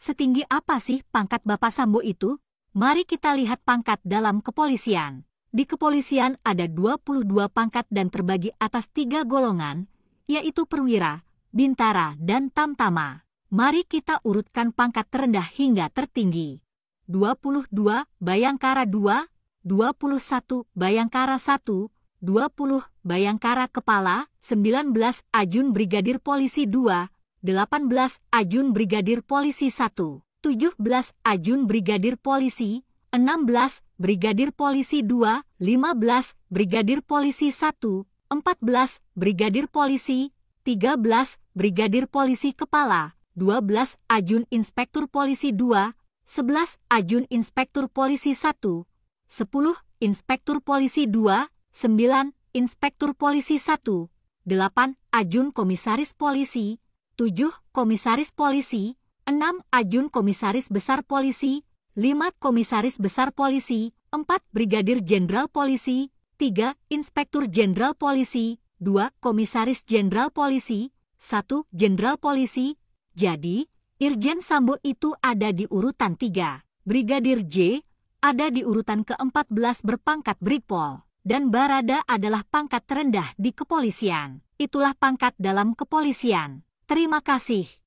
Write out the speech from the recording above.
Setinggi apa sih pangkat Bapak Sambo itu? Mari kita lihat pangkat dalam kepolisian. Di kepolisian ada 22 pangkat dan terbagi atas tiga golongan, yaitu perwira, bintara, dan tamtama. Mari kita urutkan pangkat terendah hingga tertinggi. 22 Bayangkara 2, 21 Bayangkara 1, 20 Bayangkara Kepala, 19 Ajun Brigadir Polisi 2, 18 Ajun Brigadir Polisi 1, 17 Ajun Brigadir Polisi, 16 Brigadir Polisi 2, 15 Brigadir Polisi 1, 14 Brigadir Polisi, 13 Brigadir Polisi Kepala, 12 Ajun Inspektur Polisi 2, 11 Ajun Inspektur Polisi 1, 10 Inspektur Polisi 2, 9 Inspektur Polisi 1, 8 Ajun Komisaris Polisi, 7 komisaris polisi, 6 ajun komisaris besar polisi, 5 komisaris besar polisi, 4 brigadir jenderal polisi, 3 inspektur jenderal polisi, 2 komisaris jenderal polisi, 1 jenderal polisi. Jadi, Irjen Sambo itu ada di urutan 3. Brigadir J ada di urutan ke-14 berpangkat Brigpol dan Barada adalah pangkat terendah di kepolisian. Itulah pangkat dalam kepolisian. Terima kasih.